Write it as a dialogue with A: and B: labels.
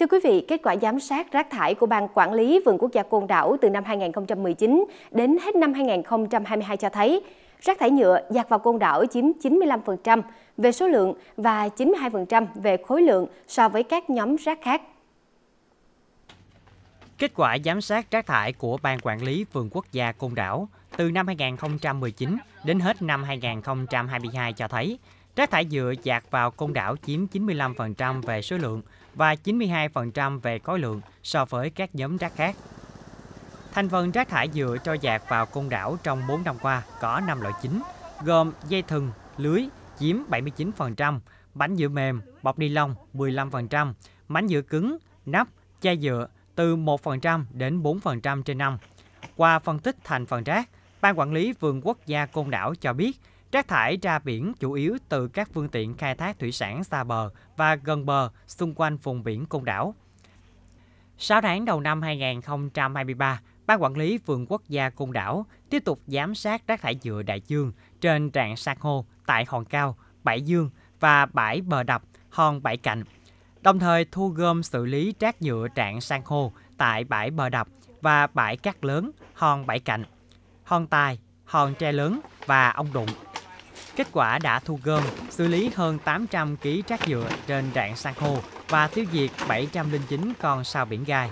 A: Thưa quý vị, kết quả giám sát rác thải của Ban Quản lý Vườn Quốc gia Côn Đảo từ năm 2019 đến hết năm 2022 cho thấy, rác thải nhựa dạt vào Côn Đảo chiếm 95% về số lượng và 92% về khối lượng so với các nhóm rác khác.
B: Kết quả giám sát rác thải của Ban Quản lý Vườn Quốc gia Côn Đảo từ năm 2019 đến hết năm 2022 cho thấy, Rác thải nhựa dạt vào côn đảo chiếm 95% về số lượng và 92% về khối lượng so với các nhóm rác khác. Thành phần rác thải nhựa cho dạt vào côn đảo trong 4 năm qua có 5 loại chính, gồm dây thừng, lưới chiếm 79%, bánh nhựa mềm, bọc ni lông 15%, bánh nhựa cứng, nắp, chai nhựa từ 1% đến 4% trên năm. Qua phân tích thành phần rác, Ban Quản lý Vườn Quốc gia Côn Đảo cho biết Rác thải ra biển chủ yếu từ các phương tiện khai thác thủy sản xa bờ và gần bờ xung quanh vùng biển Côn Đảo. 6 tháng đầu năm 2023, Ban Quản lý Vườn Quốc gia Côn Đảo tiếp tục giám sát rác thải nhựa đại dương trên trạng san hô tại Hòn Cao, Bãi Dương và Bãi Bờ Đập, Hòn Bãi Cạnh, đồng thời thu gom xử lý rác nhựa trạng san hô tại Bãi Bờ Đập và Bãi Cát Lớn, Hòn Bãi Cạnh, Hòn Tài, Hòn Tre Lớn và Ông Đụng. Kết quả đã thu gom, xử lý hơn 800 kg rác nhựa trên rạn san hô và tiêu diệt 709 con sao biển gai.